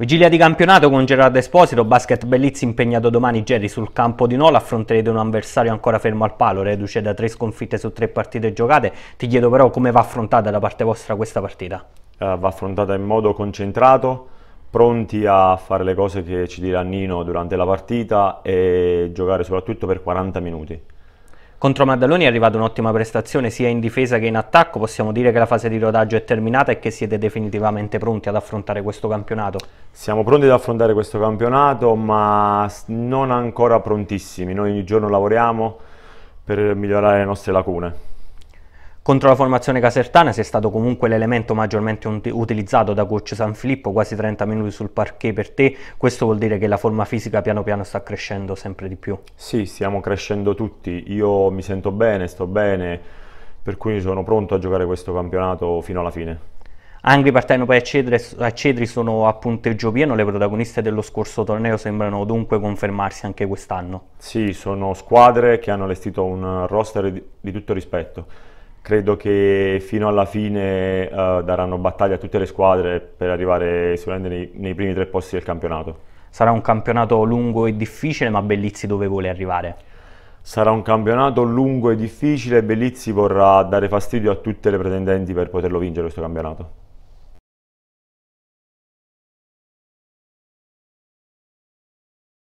Vigilia di campionato con Gerardo Esposito, basket Bellizzi impegnato domani Jerry sul campo di Nola, affronterete un avversario ancora fermo al palo, reduce da tre sconfitte su tre partite giocate, ti chiedo però come va affrontata da parte vostra questa partita? Uh, va affrontata in modo concentrato, pronti a fare le cose che ci dirà Nino durante la partita e giocare soprattutto per 40 minuti. Contro Maddaloni è arrivata un'ottima prestazione sia in difesa che in attacco, possiamo dire che la fase di rodaggio è terminata e che siete definitivamente pronti ad affrontare questo campionato? Siamo pronti ad affrontare questo campionato ma non ancora prontissimi, noi ogni giorno lavoriamo per migliorare le nostre lacune. Contro la formazione casertana si è stato comunque l'elemento maggiormente utilizzato da coach San Filippo, quasi 30 minuti sul parquet per te, questo vuol dire che la forma fisica piano piano sta crescendo sempre di più? Sì, stiamo crescendo tutti, io mi sento bene, sto bene, per cui sono pronto a giocare questo campionato fino alla fine. Angri, Partenope e Cedri, sono a punteggio pieno, le protagoniste dello scorso torneo sembrano dunque confermarsi anche quest'anno. Sì, sono squadre che hanno allestito un roster di tutto rispetto Credo che fino alla fine uh, daranno battaglia a tutte le squadre per arrivare sicuramente nei, nei primi tre posti del campionato. Sarà un campionato lungo e difficile, ma Bellizzi dove vuole arrivare? Sarà un campionato lungo e difficile, Bellizzi vorrà dare fastidio a tutte le pretendenti per poterlo vincere questo campionato.